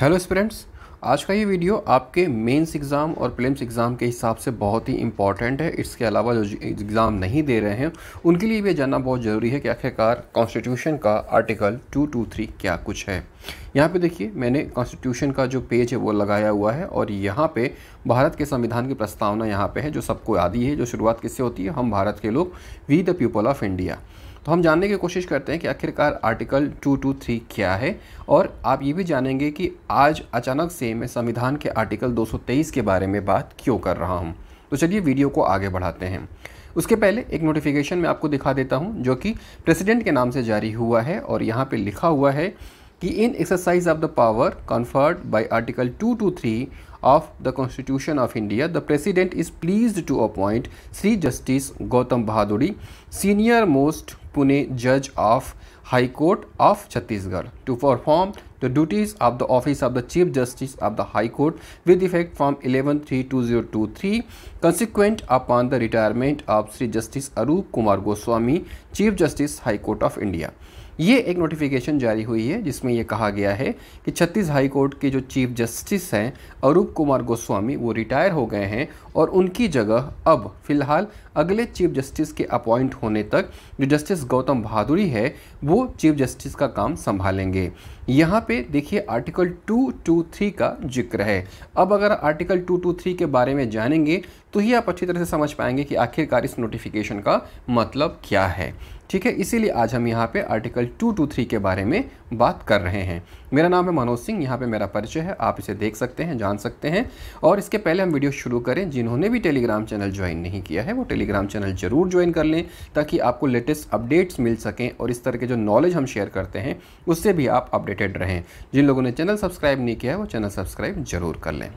Hello students आज का ये वीडियो आपके मेंस एग्ज़ाम और प्लेम्स एग्ज़ाम के हिसाब से बहुत ही इंपॉर्टेंट है इसके अलावा जो एग्ज़ाम नहीं दे रहे हैं उनके लिए भी जानना बहुत ज़रूरी है कि आखिरकार कॉन्स्टिट्यूशन का आर्टिकल 223 क्या कुछ है यहाँ पे देखिए मैंने कॉन्स्टिट्यूशन का जो पेज है वो लगाया हुआ है और यहाँ पे भारत के संविधान की प्रस्तावना यहाँ पे है जो सबको आदि है जो शुरुआत किससे होती है हम भारत के लोग we the people of India तो हम जानने की कोशिश करते हैं कि आखिरकार आर्टिकल 223 क्या है और आप ये भी जानेंगे कि आज अचानक से मैं संविधान के आर्टिकल 223 के बारे में बात क्यों कर रहा हूँ तो चलिए वीडियो को आगे बढ़ाते हैं उसके पहले एक नोटिफिकेशन मैं आपको दिखा देता हूँ जो कि प्रेसिडेंट के नाम से जारी हुआ है और यहाँ पर लिखा हुआ है कि in exercise of the power conferred by article two of the constitution of India the president is pleased to appoint Shri justice Gautam Bhaduri senior most puisne जज of high court of Chhattisgarh to perform the duties of the office of the chief justice of the high court with effect from eleven three two zero two three consequent upon the retirement of Shri justice Arup Kumar Goswami chief justice high court of India ये एक notification जारी हुई है जिसमें यह कहा गया है कि छत्तीस हाई कोर्ट के जो चीफ जस्टिस हैं अरूप कुमार गोस्वामी वो रिटायर हो गए हैं और उनकी जगह अब फिलहाल अगले चीफ जस्टिस के अपॉइंट होने तक जो जस्टिस गौतम बहादुरी है वो चीफ जस्टिस का काम संभालेंगे यहाँ पे देखिए आर्टिकल 223 का जिक्र है अब अगर आर्टिकल 223 के बारे में जानेंगे तो ही आप अच्छी तरह से समझ पाएंगे कि आखिरकार इस नोटिफिकेशन का मतलब क्या है ठीक है इसीलिए आज हम यहाँ पे आर्टिकल 223 के बारे में बात कर रहे हैं मेरा नाम है मनोज सिंह यहाँ पे मेरा परिचय है आप इसे देख सकते हैं जान सकते हैं और इसके पहले हम वीडियो शुरू करें जिन जिन्होंने भी टेलीग्राम चैनल ज्वाइन नहीं किया है वो टेलीग्राम चैनल ज़रूर ज्वाइन कर लें ताकि आपको लेटेस्ट अपडेट्स मिल सकें और इस तरह के जो नॉलेज हम शेयर करते हैं उससे भी आप अपडेटेड रहें जिन लोगों ने चैनल सब्सक्राइब नहीं किया है वो चैनल सब्सक्राइब ज़रूर कर लें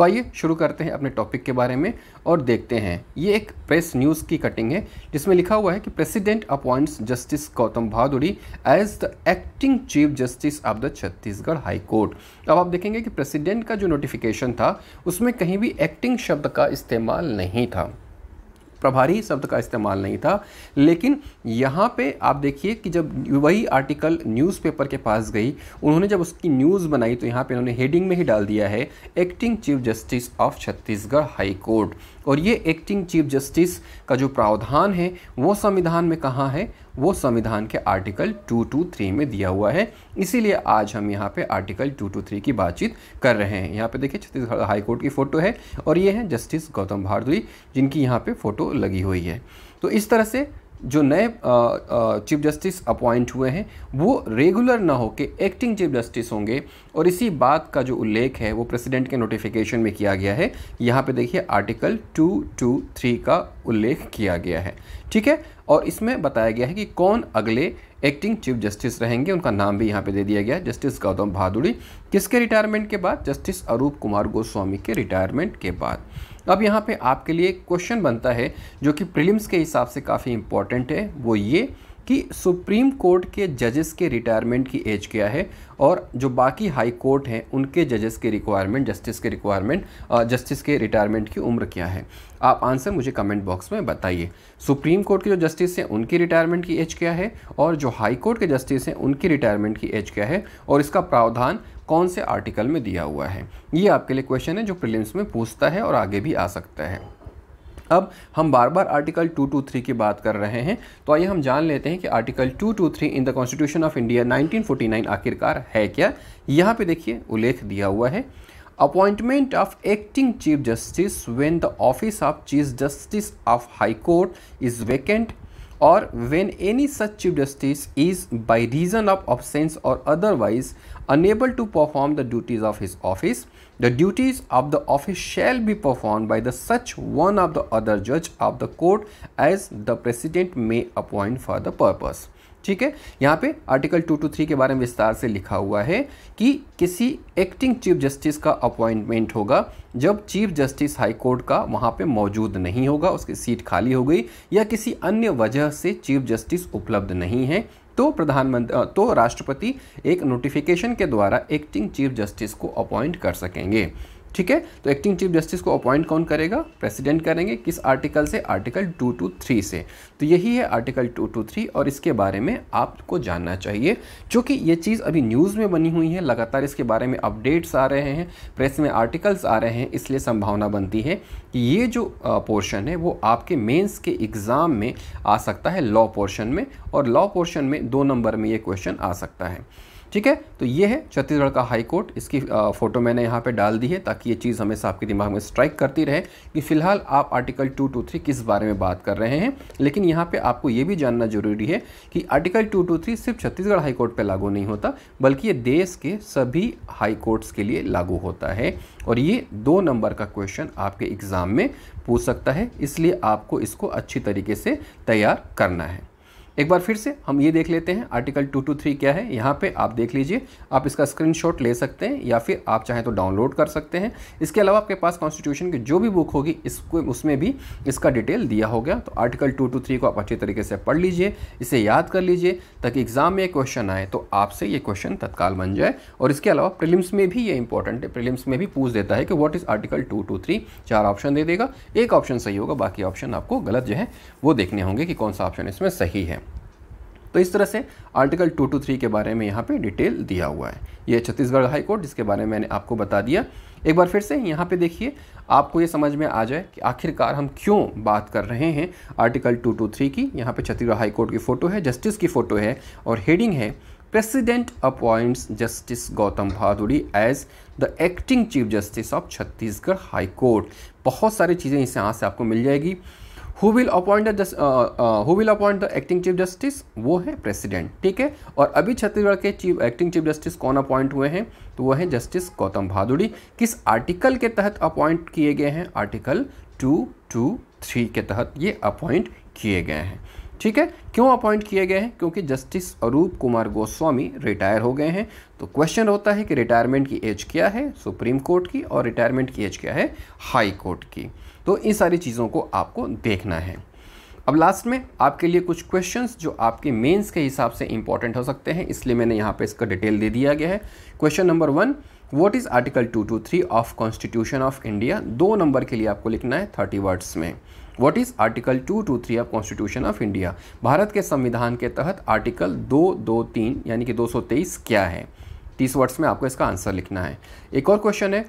तो आइए शुरू करते हैं अपने टॉपिक के बारे में और देखते हैं ये एक प्रेस न्यूज़ की कटिंग है जिसमें लिखा हुआ है कि president appoints justice Gautam Bhaduri as the acting chief justice of the Chhattisgarh high court अब आप देखेंगे कि प्रेसिडेंट का जो नोटिफिकेशन था उसमें कहीं भी एक्टिंग शब्द का इस्तेमाल नहीं था प्रभारी शब्द का इस्तेमाल नहीं था लेकिन यहाँ पे आप देखिए कि जब वही आर्टिकल न्यूज़पेपर के पास गई उन्होंने जब उसकी न्यूज़ बनाई तो यहाँ पे उन्होंने हेडिंग में ही डाल दिया है acting chief justice of Chhattisgarh high court और ये एक्टिंग चीफ जस्टिस का जो प्रावधान है वो संविधान में कहाँ है वो संविधान के आर्टिकल 223 में दिया हुआ है इसीलिए आज हम यहाँ पे आर्टिकल 223 की बातचीत कर रहे हैं यहाँ पे देखिए छत्तीसगढ़ हाईकोर्ट की फ़ोटो है और ये है जस्टिस गौतम भारद्वी जिनकी यहाँ पे फ़ोटो लगी हुई है तो इस तरह से जो नए चीफ जस्टिस अपॉइंट हुए हैं वो रेगुलर ना हो के एक्टिंग चीफ जस्टिस होंगे और इसी बात का जो उल्लेख है वो प्रेसिडेंट के नोटिफिकेशन में किया गया है यहाँ पे देखिए आर्टिकल 223 का उल्लेख किया गया है ठीक है और इसमें बताया गया है कि कौन अगले एक्टिंग चीफ जस्टिस रहेंगे उनका नाम भी यहाँ पे दे दिया गया है जस्टिस गौतम भादुड़ी किसके रिटायरमेंट के बाद जस्टिस अरूप कुमार गोस्वामी के रिटायरमेंट के बाद अब यहाँ पे आपके लिए क्वेश्चन बनता है जो कि प्रीलिम्स के हिसाब से काफ़ी इंपॉर्टेंट है वो ये कि सुप्रीम कोर्ट के जजेस के रिटायरमेंट की एज क्या है और जो बाकी हाई कोर्ट हैं उनके जजेस के रिक्वायरमेंट जस्टिस के रिक्वायरमेंट जस्टिस के रिटायरमेंट की उम्र क्या है आप आंसर मुझे कमेंट बॉक्स में बताइए सुप्रीम कोर्ट के जो जस्टिस हैं उनकी रिटायरमेंट की एज क्या है और जो हाई कोर्ट के जस्टिस हैं उनकी रिटायरमेंट की एज क्या है और इसका प्रावधान कौन से आर्टिकल में दिया हुआ है ये आपके लिए क्वेश्चन है जो प्रिलिम्स में पूछता है और आगे भी आ सकता है अब हम बार बार आर्टिकल 223 की बात कर रहे हैं तो आइए हम जान लेते हैं कि article 223 in the constitution of India 1949 आखिरकार है क्या यहाँ पे देखिए उल्लेख दिया हुआ है appointment of acting chief justice when the office of chief justice of high court is vacant और when any such chief justice is by reason of absence और otherwise unable to perform the duties of his office, the duties of the office shall be performed by the such one of the other judge of the court as the president may appoint for the purpose. ठीक है यहाँ पे article two two three के बारे में विस्तार से लिखा हुआ है कि किसी एक्टिंग चीफ जस्टिस का अपॉइंटमेंट होगा जब चीफ जस्टिस हाई कोर्ट का वहाँ पे मौजूद नहीं होगा उसकी सीट खाली हो गई या किसी अन्य वजह से चीफ जस्टिस उपलब्ध नहीं है तो प्रधानमंत्री तो राष्ट्रपति एक नोटिफिकेशन के द्वारा एक्टिंग चीफ जस्टिस को अपॉइंट कर सकेंगे ठीक है तो एक्टिंग चीफ जस्टिस को अपॉइंट कौन करेगा प्रेसिडेंट करेंगे किस आर्टिकल से आर्टिकल 223 से तो यही है आर्टिकल 223 और इसके बारे में आपको जानना चाहिए क्योंकि ये चीज़ अभी न्यूज़ में बनी हुई है लगातार इसके बारे में अपडेट्स आ रहे हैं प्रेस में आर्टिकल्स आ रहे हैं इसलिए संभावना बनती है कि ये जो पोर्शन है वो आपके मेन्स के एग्ज़ाम में आ सकता है लॉ पोर्शन में और लॉ पोर्शन में दो नंबर में ये क्वेश्चन आ सकता है ठीक है तो ये है छत्तीसगढ़ का हाई कोर्ट इसकी फ़ोटो मैंने यहाँ पे डाल दी है ताकि ये चीज़ हमेशा आपके दिमाग में स्ट्राइक करती रहे कि फ़िलहाल आप आर्टिकल 223 किस बारे में बात कर रहे हैं लेकिन यहाँ पे आपको ये भी जानना जरूरी है कि आर्टिकल 223 सिर्फ छत्तीसगढ़ हाई कोर्ट पर लागू नहीं होता बल्कि ये देश के सभी हाई कोर्ट्स के लिए लागू होता है और ये दो नंबर का क्वेश्चन आपके एग्ज़ाम में पूछ सकता है इसलिए आपको इसको अच्छी तरीके से तैयार करना है एक बार फिर से हम ये देख लेते हैं आर्टिकल 223 क्या है यहाँ पे आप देख लीजिए आप इसका स्क्रीनशॉट ले सकते हैं या फिर आप चाहें तो डाउनलोड कर सकते हैं इसके अलावा आपके पास कॉन्स्टिट्यूशन की जो भी बुक होगी इसको उसमें भी इसका डिटेल दिया होगा तो आर्टिकल 223 को आप अच्छे तरीके से पढ़ लीजिए इसे याद कर लीजिए ताकि एग्ज़ाम में क्वेश्चन आए तो आपसे ये क्वेश्चन तत्काल बन जाए और इसके अलावा प्रिलिम्स में भी ये इंपॉर्टेंट है प्रिलिम्स में भी पूछ देता है कि what is article two two three चार ऑप्शन दे देगा एक ऑप्शन सही होगा बाकी ऑप्शन आपको गलत जो है वो देखने होंगे कि कौन सा ऑप्शन इसमें सही है तो इस तरह से आर्टिकल टू टू थ्री के बारे में यहाँ पे डिटेल दिया हुआ है ये छत्तीसगढ़ हाई कोर्ट जिसके बारे में मैंने आपको बता दिया एक बार फिर से यहाँ पे देखिए आपको ये समझ में आ जाए कि आखिरकार हम क्यों बात कर रहे हैं आर्टिकल टू टू थ्री की यहाँ पे छत्तीसगढ़ हाई कोर्ट की फ़ोटो है जस्टिस की फ़ोटो है और हेडिंग है president appoints justice Gautam Bhaduri as the acting chief justice of Chhattisgarh high court बहुत सारी चीज़ें इस यहाँ से आपको मिल जाएगी who will appoint the who will appoint the acting chief justice वो है प्रेसिडेंट ठीक है और अभी छत्तीसगढ़ के चीफ एक्टिंग चीफ जस्टिस कौन अपॉइंट हुए हैं तो वो है जस्टिस गौतम भादुड़ी किस आर्टिकल के तहत अपॉइंट किए गए हैं आर्टिकल टू टू थ्री के तहत ये अपॉइंट किए गए हैं ठीक है क्यों अपॉइंट किए गए हैं क्योंकि जस्टिस अरूप कुमार गोस्वामी रिटायर हो गए हैं तो क्वेश्चन होता है कि रिटायरमेंट की एज क्या है सुप्रीम कोर्ट की और रिटायरमेंट की एज क्या है हाई कोर्ट की तो इन सारी चीज़ों को आपको देखना है अब लास्ट में आपके लिए कुछ क्वेश्चंस जो आपके मेंस के हिसाब से इंपॉर्टेंट हो सकते हैं इसलिए मैंने यहाँ पे इसका डिटेल दे दिया गया है question number one what is article 223 of constitution of India दो नंबर के लिए आपको लिखना है थर्टी वर्ड्स में what is article two two three of constitution of India Bharat के संविधान के तहत आर्टिकल दो दो तीन यानी कि दो सौ तेईस क्या है तीस वर्ड्स में आपको इसका आंसर लिखना है एक और क्वेश्चन है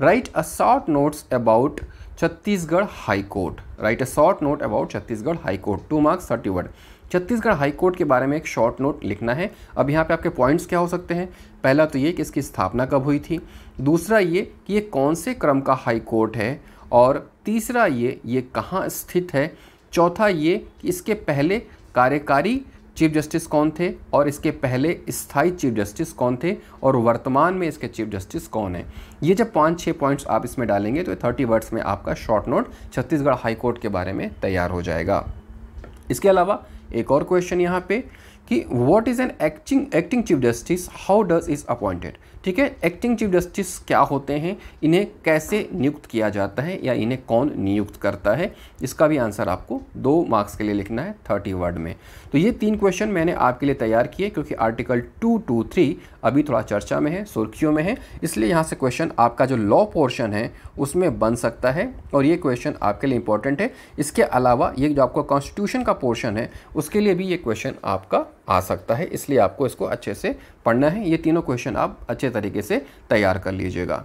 write a short notes about Chhattisgarh high court write a short note about Chhattisgarh high court two marks thirty word Chhattisgarh high court के बारे में एक शॉर्ट नोट लिखना है अब यहाँ पे आपके पॉइंट्स क्या हो सकते हैं पहला तो ये कि इसकी स्थापना कब हुई थी दूसरा ये कि ये कौन से क्रम का हाई कोर्ट है और तीसरा ये ये कहाँ स्थित है चौथा ये कि इसके पहले कार्यकारी चीफ जस्टिस कौन थे और इसके पहले स्थायी चीफ जस्टिस कौन थे और वर्तमान में इसके चीफ जस्टिस कौन है ये जब पाँच छः पॉइंट्स आप इसमें डालेंगे तो थर्टी वर्ड्स में आपका शॉर्ट नोट छत्तीसगढ़ हाईकोर्ट के बारे में तैयार हो जाएगा इसके अलावा एक और क्वेश्चन यहाँ पे कि what is an acting acting chief justice how does is appointed ठीक है एक्टिंग चीफ जस्टिस क्या होते हैं इन्हें कैसे नियुक्त किया जाता है या इन्हें कौन नियुक्त करता है इसका भी आंसर आपको दो मार्क्स के लिए लिखना है थर्टी वर्ड में तो ये तीन क्वेश्चन मैंने आपके लिए तैयार किए क्योंकि आर्टिकल टू टू थ्री अभी थोड़ा चर्चा में है सुर्खियों में है इसलिए यहाँ से क्वेश्चन आपका जो लॉ पोर्शन है उसमें बन सकता है और ये क्वेश्चन आपके लिए इंपॉर्टेंट है इसके अलावा ये जो आपका कॉन्स्टिट्यूशन का पोर्शन है उसके लिए भी ये क्वेश्चन आपका आ सकता है इसलिए आपको इसको अच्छे से पढ़ना है ये तीनों क्वेश्चन आप अच्छे तरीके से तैयार कर लीजिएगा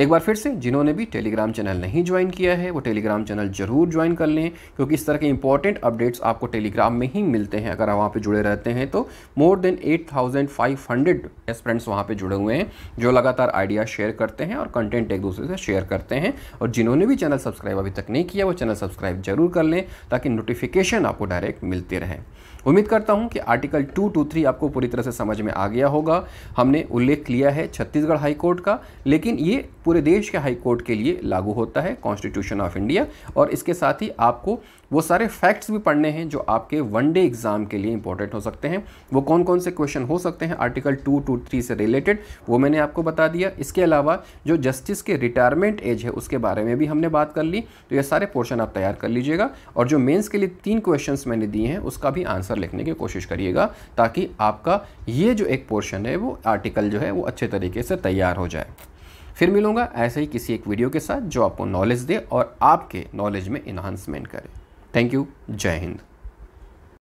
एक बार फिर से जिन्होंने भी टेलीग्राम चैनल नहीं ज्वाइन किया है वो टेलीग्राम चैनल जरूर ज्वाइन कर लें क्योंकि इस तरह के इंपॉर्टेंट अपडेट्स आपको टेलीग्राम में ही मिलते हैं अगर आप वहाँ पर जुड़े रहते हैं तो more than eight thousand five hundred aspirants वहाँ पर जुड़े हुए हैं जो लगातार आइडिया शेयर करते हैं और कंटेंट एक दूसरे से शेयर करते हैं और जिन्होंने भी चैनल सब्सक्राइब अभी तक नहीं किया वो चैनल सब्सक्राइब जरूर कर लें ताकि नोटिफिकेशन आपको डायरेक्ट मिलते रहें उम्मीद करता हूं कि आर्टिकल 223 आपको पूरी तरह से समझ में आ गया होगा हमने उल्लेख लिया है छत्तीसगढ़ हाईकोर्ट का लेकिन ये पूरे देश के हाई कोर्ट के लिए लागू होता है कॉन्स्टिट्यूशन ऑफ इंडिया और इसके साथ ही आपको वो सारे फैक्ट्स भी पढ़ने हैं जो आपके वन डे एग्ज़ाम के लिए इंपॉर्टेंट हो सकते हैं वो कौन कौन से क्वेश्चन हो सकते हैं आर्टिकल टू टू थ्री से रिलेटेड वो मैंने आपको बता दिया इसके अलावा जो जस्टिस के रिटायरमेंट एज है उसके बारे में भी हमने बात कर ली तो ये सारे पोर्शन आप तैयार कर लीजिएगा और जो मेन्स के लिए तीन क्वेश्चन मैंने दिए हैं उसका भी आंसर लिखने की कोशिश करिएगा ताकि आपका ये जो एक पोर्शन है वो आर्टिकल जो है वो अच्छे तरीके से तैयार हो जाए फिर मिलूंगा ऐसे ही किसी एक वीडियो के साथ जो आपको नॉलेज दे और आपके नॉलेज में इन्हांसमेंट करे थैंक यू जय हिंद